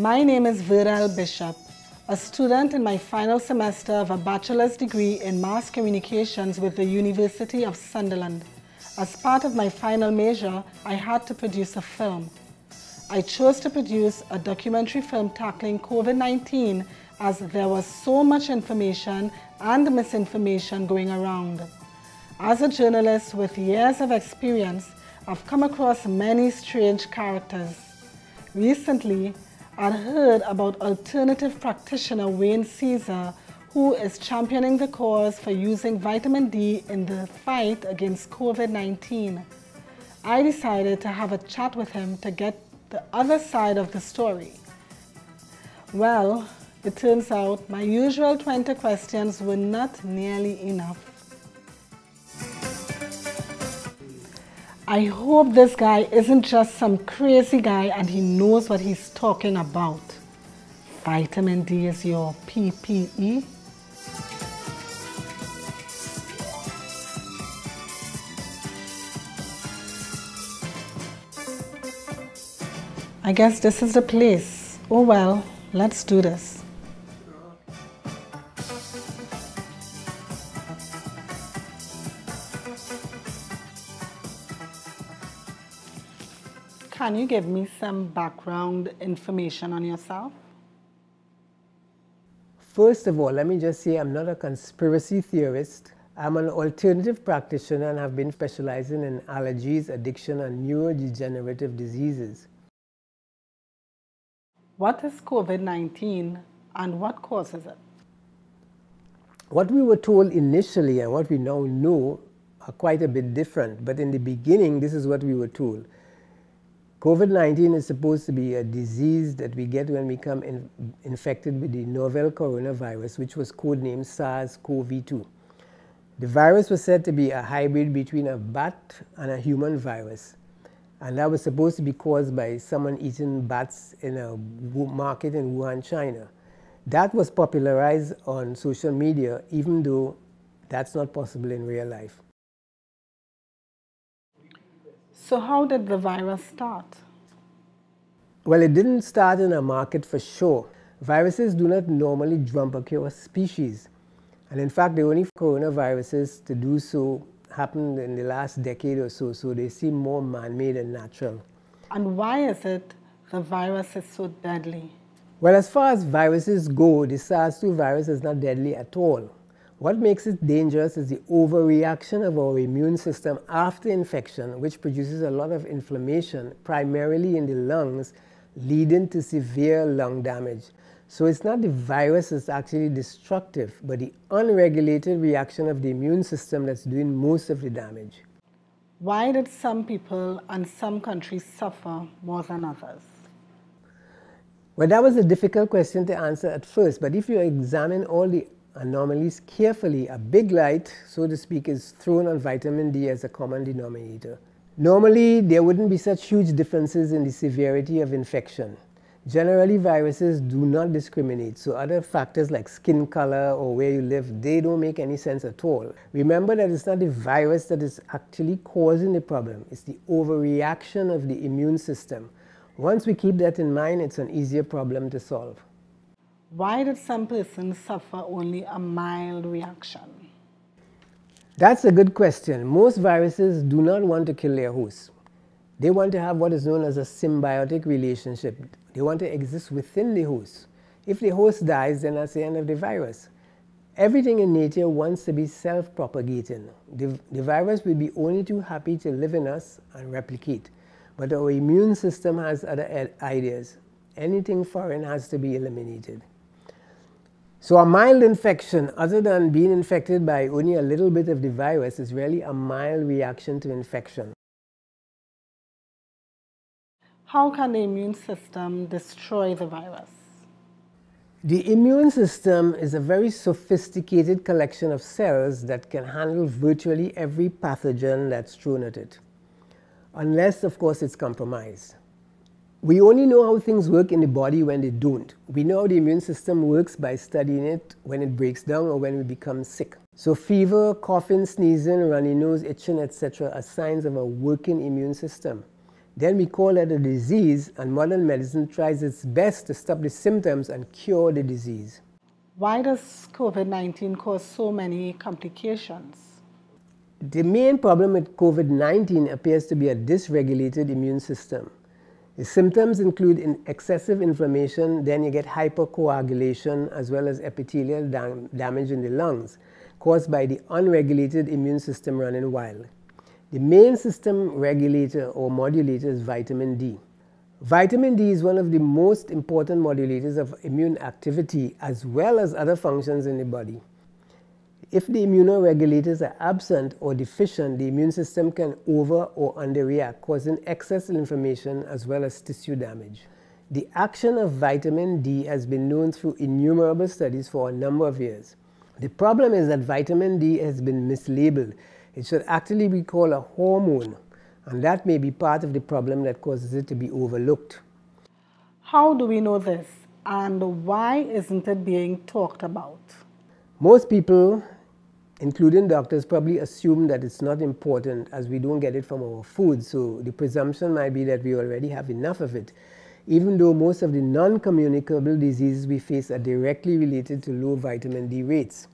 My name is Viral Bishop, a student in my final semester of a bachelor's degree in mass communications with the University of Sunderland. As part of my final measure, I had to produce a film. I chose to produce a documentary film tackling COVID-19 as there was so much information and misinformation going around. As a journalist with years of experience, I've come across many strange characters. Recently, I'd heard about alternative practitioner Wayne Caesar, who is championing the cause for using vitamin D in the fight against COVID-19. I decided to have a chat with him to get the other side of the story. Well, it turns out my usual 20 questions were not nearly enough. I hope this guy isn't just some crazy guy and he knows what he's talking about. Vitamin D is your PPE. I guess this is the place. Oh well, let's do this. Can you give me some background information on yourself? First of all, let me just say I'm not a conspiracy theorist. I'm an alternative practitioner and have been specializing in allergies, addiction, and neurodegenerative diseases. What is COVID 19 and what causes it? What we were told initially and what we now know are quite a bit different, but in the beginning, this is what we were told COVID 19 is supposed to be a disease that we get when we become in, infected with the novel coronavirus, which was codenamed SARS CoV 2. The virus was said to be a hybrid between a bat and a human virus, and that was supposed to be caused by someone eating bats in a market in Wuhan, China. That was popularized on social media, even though that's not possible in real life. So, how did the virus start? Well, it didn't start in a market for sure. Viruses do not normally jump across species. And in fact, the only coronaviruses to do so happened in the last decade or so, so they seem more man made and natural. And why is it the virus is so deadly? Well, as far as viruses go, the SARS 2 virus is not deadly at all. What makes it dangerous is the overreaction of our immune system after infection, which produces a lot of inflammation, primarily in the lungs, leading to severe lung damage. So it's not the virus that's actually destructive, but the unregulated reaction of the immune system that's doing most of the damage. Why did some people and some countries suffer more than others? Well, that was a difficult question to answer at first, but if you examine all the anomalies carefully, a big light, so to speak, is thrown on vitamin D as a common denominator. Normally, there wouldn't be such huge differences in the severity of infection. Generally, viruses do not discriminate, so other factors like skin color or where you live, they don't make any sense at all. Remember that it's not the virus that is actually causing the problem, it's the overreaction of the immune system. Once we keep that in mind, it's an easier problem to solve why did some persons suffer only a mild reaction? That's a good question. Most viruses do not want to kill their host. They want to have what is known as a symbiotic relationship. They want to exist within the host. If the host dies, then that's the end of the virus. Everything in nature wants to be self-propagating. The, the virus will be only too happy to live in us and replicate. But our immune system has other ideas. Anything foreign has to be eliminated. So, a mild infection other than being infected by only a little bit of the virus is really a mild reaction to infection. How can the immune system destroy the virus? The immune system is a very sophisticated collection of cells that can handle virtually every pathogen that's thrown at it, unless, of course, it's compromised. We only know how things work in the body when they don't. We know how the immune system works by studying it when it breaks down or when we become sick. So fever, coughing, sneezing, runny nose, itching, etc. are signs of a working immune system. Then we call it a disease and modern medicine tries its best to stop the symptoms and cure the disease. Why does COVID-19 cause so many complications? The main problem with COVID-19 appears to be a dysregulated immune system. The symptoms include in excessive inflammation, then you get hypercoagulation as well as epithelial dam damage in the lungs caused by the unregulated immune system running wild. The main system regulator or modulator is vitamin D. Vitamin D is one of the most important modulators of immune activity as well as other functions in the body. If the immunoregulators are absent or deficient, the immune system can over or underreact, causing excess inflammation as well as tissue damage. The action of vitamin D has been known through innumerable studies for a number of years. The problem is that vitamin D has been mislabeled. It should actually be called a hormone, and that may be part of the problem that causes it to be overlooked. How do we know this, and why isn't it being talked about? Most people including doctors, probably assume that it's not important as we don't get it from our food. So the presumption might be that we already have enough of it. Even though most of the non communicable diseases we face are directly related to low vitamin D rates.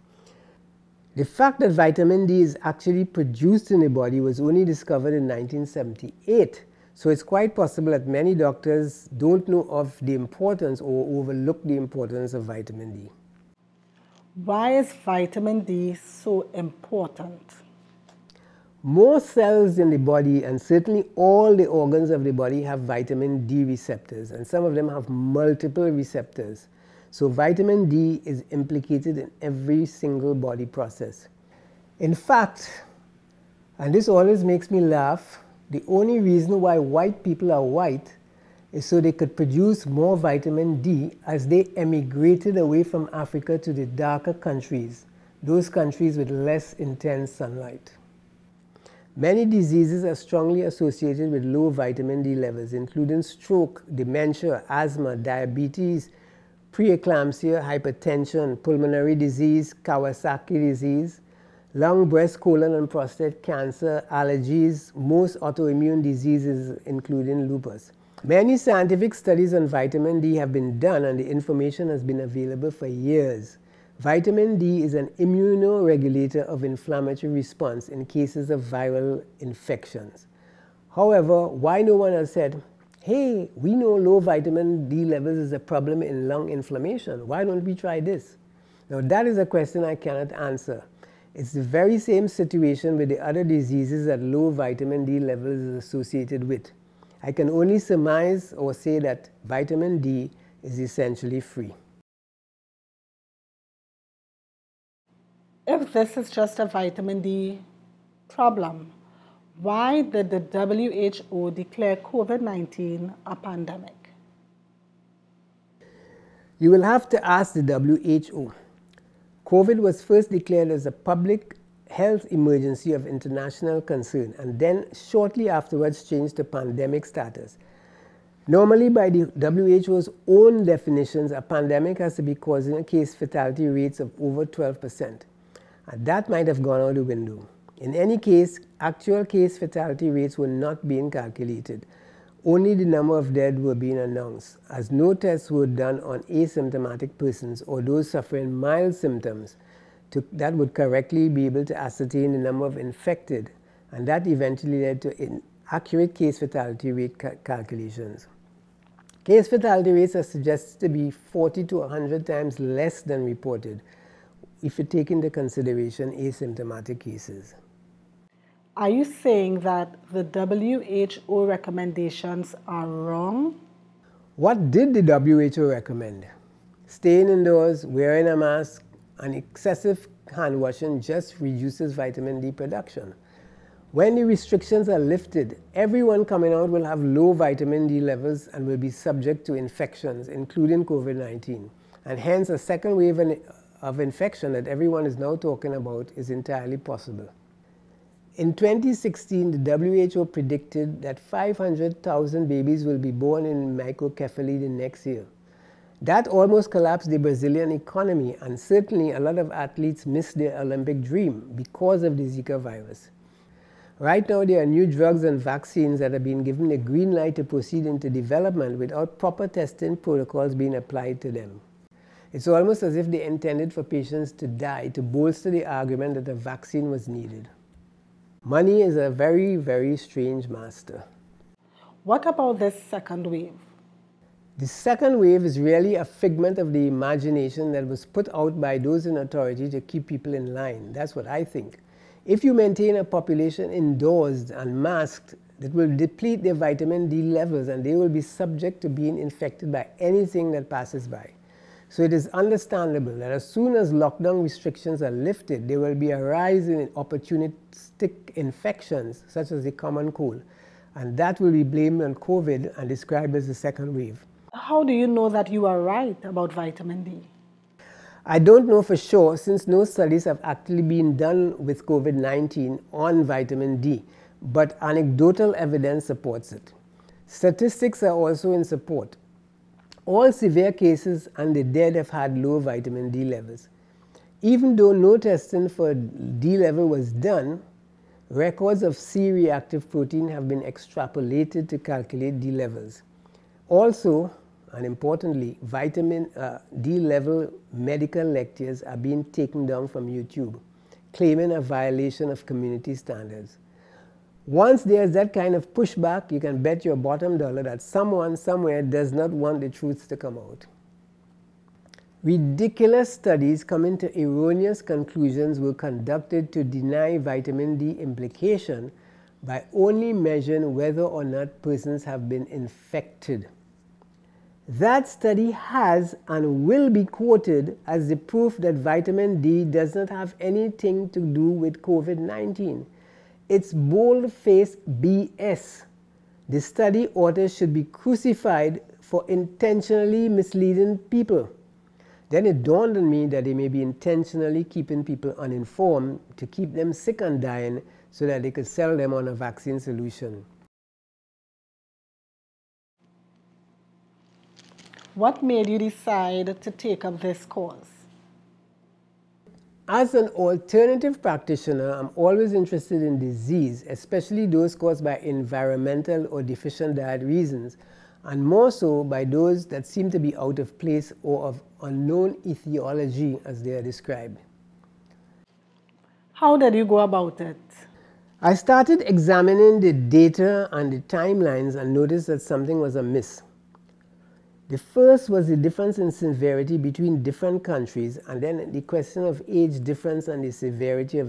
The fact that vitamin D is actually produced in the body was only discovered in 1978. So it's quite possible that many doctors don't know of the importance or overlook the importance of vitamin D. Why is vitamin D so important? Most cells in the body, and certainly all the organs of the body, have vitamin D receptors, and some of them have multiple receptors. So, vitamin D is implicated in every single body process. In fact, and this always makes me laugh, the only reason why white people are white so they could produce more vitamin D as they emigrated away from Africa to the darker countries, those countries with less intense sunlight. Many diseases are strongly associated with low vitamin D levels, including stroke, dementia, asthma, diabetes, preeclampsia, hypertension, pulmonary disease, Kawasaki disease, lung, breast, colon, and prostate cancer, allergies, most autoimmune diseases, including lupus. Many scientific studies on vitamin D have been done and the information has been available for years. Vitamin D is an immunoregulator of inflammatory response in cases of viral infections. However, why no one has said, hey, we know low vitamin D levels is a problem in lung inflammation. Why don't we try this? Now, that is a question I cannot answer. It's the very same situation with the other diseases that low vitamin D levels is associated with. I can only surmise or say that vitamin D is essentially free. If this is just a vitamin D problem, why did the WHO declare COVID-19 a pandemic? You will have to ask the WHO. COVID was first declared as a public health emergency of international concern and then shortly afterwards changed to pandemic status. Normally, by the WHO's own definitions, a pandemic has to be causing a case fatality rates of over 12%. And that might have gone out the window. In any case, actual case fatality rates were not being calculated. Only the number of dead were being announced, as no tests were done on asymptomatic persons or those suffering mild symptoms to, that would correctly be able to ascertain the number of infected, and that eventually led to accurate case fatality rate ca calculations. Case fatality rates are suggested to be 40 to 100 times less than reported if you take into consideration asymptomatic cases. Are you saying that the WHO recommendations are wrong? What did the WHO recommend? Staying indoors, wearing a mask, and excessive hand washing just reduces vitamin D production. When the restrictions are lifted, everyone coming out will have low vitamin D levels and will be subject to infections, including COVID 19. And hence, a second wave of infection that everyone is now talking about is entirely possible. In 2016, the WHO predicted that 500,000 babies will be born in microcephaly the next year. That almost collapsed the Brazilian economy, and certainly a lot of athletes missed their Olympic dream because of the Zika virus. Right now, there are new drugs and vaccines that have been given the green light to proceed into development without proper testing protocols being applied to them. It's almost as if they intended for patients to die to bolster the argument that a vaccine was needed. Money is a very, very strange master. What about this second wave? The second wave is really a figment of the imagination that was put out by those in authority to keep people in line. That's what I think. If you maintain a population indoors and masked, it will deplete their vitamin D levels and they will be subject to being infected by anything that passes by. So it is understandable that as soon as lockdown restrictions are lifted, there will be a rise in opportunistic infections, such as the common cold. And that will be blamed on COVID and described as the second wave. How do you know that you are right about vitamin D? I don't know for sure since no studies have actually been done with COVID 19 on vitamin D, but anecdotal evidence supports it. Statistics are also in support. All severe cases and the dead have had low vitamin D levels. Even though no testing for D level was done, records of C reactive protein have been extrapolated to calculate D levels. Also, and importantly, vitamin uh, D level medical lectures are being taken down from YouTube, claiming a violation of community standards. Once there's that kind of pushback, you can bet your bottom dollar that someone somewhere does not want the truth to come out. Ridiculous studies coming to erroneous conclusions were conducted to deny vitamin D implication by only measuring whether or not persons have been infected. That study has and will be quoted as the proof that vitamin D does not have anything to do with COVID 19. It's bold faced BS. The study authors should be crucified for intentionally misleading people. Then it dawned on me that they may be intentionally keeping people uninformed to keep them sick and dying so that they could sell them on a vaccine solution. What made you decide to take up this course? As an alternative practitioner, I'm always interested in disease, especially those caused by environmental or deficient diet reasons, and more so by those that seem to be out of place or of unknown etiology as they are described. How did you go about it? I started examining the data and the timelines and noticed that something was amiss. The first was the difference in severity between different countries, and then the question of age difference and the severity of,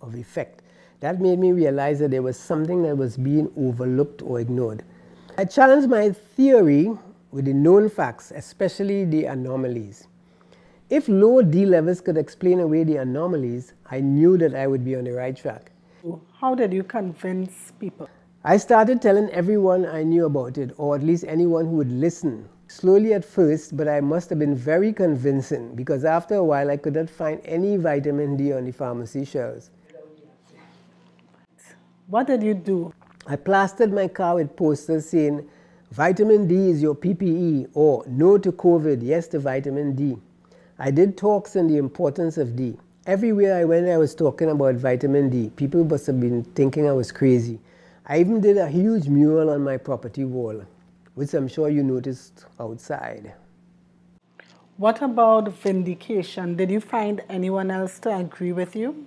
of effect. That made me realize that there was something that was being overlooked or ignored. I challenged my theory with the known facts, especially the anomalies. If low D levels could explain away the anomalies, I knew that I would be on the right track. How did you convince people? I started telling everyone I knew about it, or at least anyone who would listen Slowly at first, but I must have been very convincing because after a while I could not find any vitamin D on the pharmacy shelves. What did you do? I plastered my car with posters saying, Vitamin D is your PPE, or No to COVID, Yes to Vitamin D. I did talks on the importance of D. Everywhere I went, I was talking about vitamin D. People must have been thinking I was crazy. I even did a huge mural on my property wall which I'm sure you noticed outside. What about vindication? Did you find anyone else to agree with you?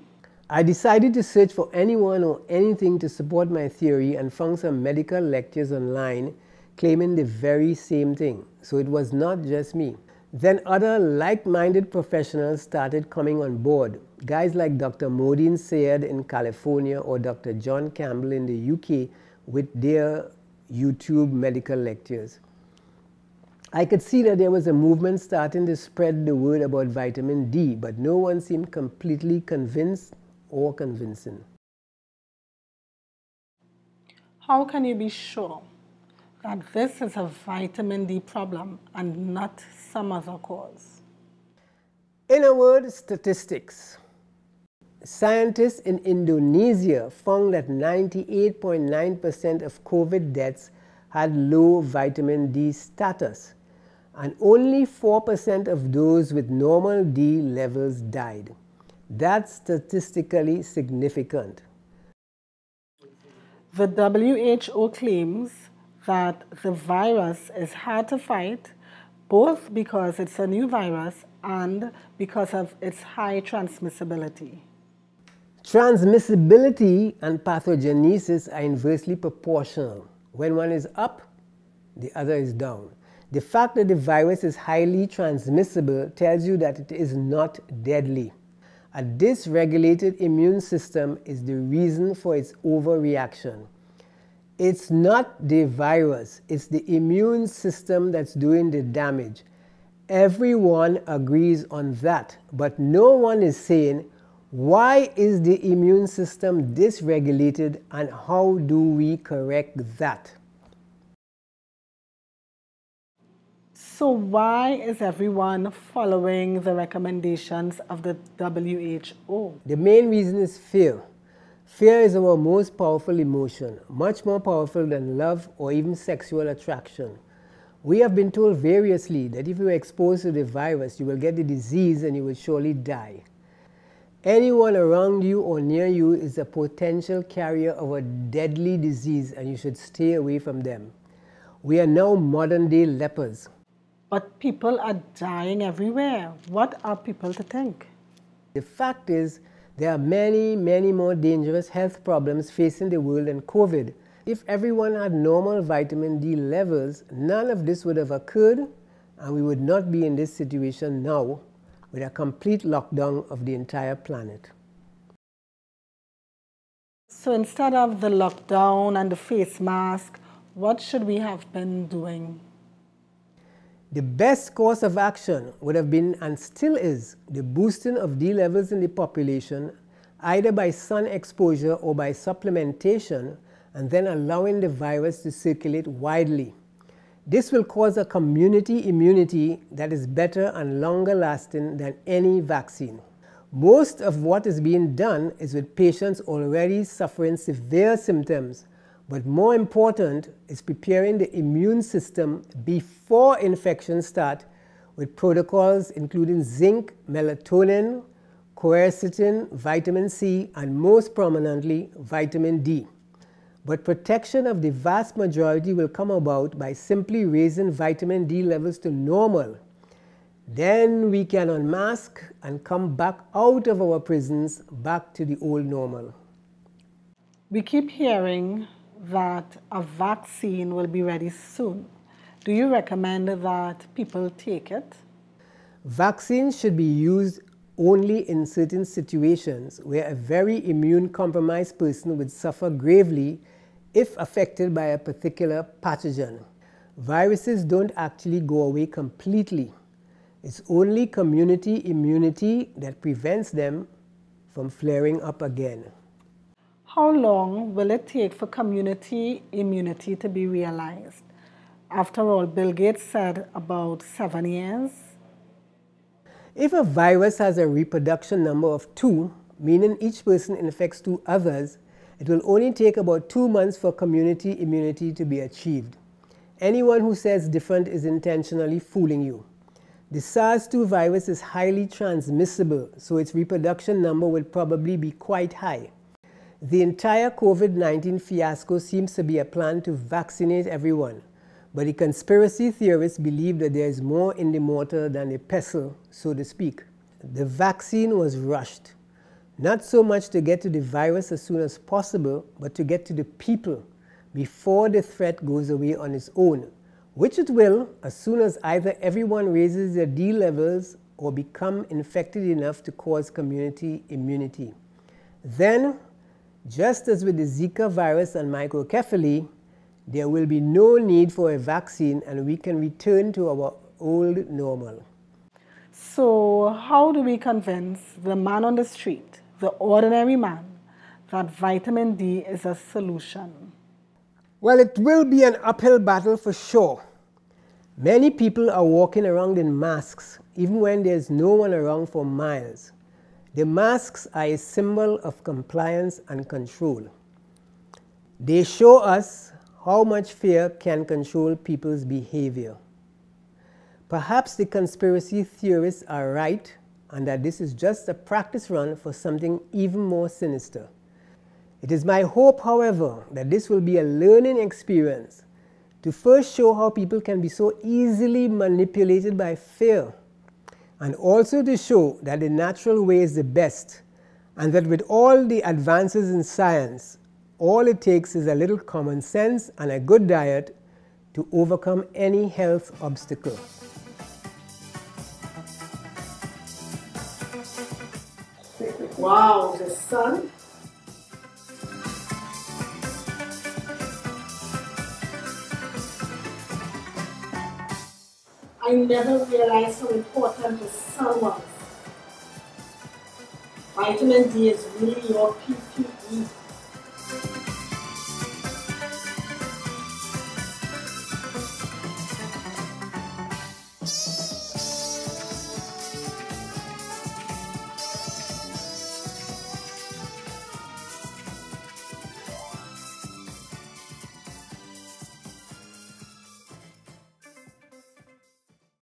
I decided to search for anyone or anything to support my theory and found some medical lectures online claiming the very same thing. So it was not just me. Then other like-minded professionals started coming on board. Guys like Dr. Modine Sayed in California or Dr. John Campbell in the UK with their YouTube medical lectures. I could see that there was a movement starting to spread the word about vitamin D, but no one seemed completely convinced or convincing. How can you be sure that this is a vitamin D problem and not some other cause? In a word, statistics. Scientists in Indonesia found that 98.9 percent of COVID deaths had low vitamin D status and only 4 percent of those with normal D levels died. That's statistically significant. The WHO claims that the virus is hard to fight both because it's a new virus and because of its high transmissibility. Transmissibility and pathogenesis are inversely proportional. When one is up, the other is down. The fact that the virus is highly transmissible tells you that it is not deadly. A dysregulated immune system is the reason for its overreaction. It's not the virus, it's the immune system that's doing the damage. Everyone agrees on that, but no one is saying why is the immune system dysregulated and how do we correct that? So why is everyone following the recommendations of the WHO? The main reason is fear. Fear is our most powerful emotion, much more powerful than love or even sexual attraction. We have been told variously that if you are exposed to the virus, you will get the disease and you will surely die. Anyone around you or near you is a potential carrier of a deadly disease and you should stay away from them. We are now modern day lepers. But people are dying everywhere. What are people to think? The fact is, there are many, many more dangerous health problems facing the world than COVID. If everyone had normal vitamin D levels, none of this would have occurred and we would not be in this situation now with a complete lockdown of the entire planet. So instead of the lockdown and the face mask, what should we have been doing? The best course of action would have been and still is the boosting of D levels in the population either by sun exposure or by supplementation and then allowing the virus to circulate widely. This will cause a community immunity that is better and longer lasting than any vaccine. Most of what is being done is with patients already suffering severe symptoms, but more important is preparing the immune system before infections start with protocols including zinc, melatonin, quercetin, vitamin C, and most prominently, vitamin D. But protection of the vast majority will come about by simply raising vitamin D levels to normal. Then we can unmask and come back out of our prisons back to the old normal. We keep hearing that a vaccine will be ready soon. Do you recommend that people take it? Vaccines should be used only in certain situations where a very immune compromised person would suffer gravely if affected by a particular pathogen. Viruses don't actually go away completely. It's only community immunity that prevents them from flaring up again. How long will it take for community immunity to be realized? After all, Bill Gates said about seven years. If a virus has a reproduction number of two, meaning each person infects two others, it will only take about two months for community immunity to be achieved. Anyone who says different is intentionally fooling you. The SARS-2 virus is highly transmissible, so its reproduction number will probably be quite high. The entire COVID-19 fiasco seems to be a plan to vaccinate everyone, but the conspiracy theorists believe that there is more in the mortar than a pestle, so to speak. The vaccine was rushed. Not so much to get to the virus as soon as possible, but to get to the people before the threat goes away on its own, which it will as soon as either everyone raises their D levels or become infected enough to cause community immunity. Then, just as with the Zika virus and microcephaly, there will be no need for a vaccine and we can return to our old normal. So, how do we convince the man on the street the ordinary man that vitamin D is a solution? Well, it will be an uphill battle for sure. Many people are walking around in masks, even when there's no one around for miles. The masks are a symbol of compliance and control. They show us how much fear can control people's behavior. Perhaps the conspiracy theorists are right and that this is just a practice run for something even more sinister. It is my hope, however, that this will be a learning experience to first show how people can be so easily manipulated by fear, and also to show that the natural way is the best, and that with all the advances in science, all it takes is a little common sense and a good diet to overcome any health obstacle. Wow, the sun. I never realized how important the sun was. Vitamin D is really your PP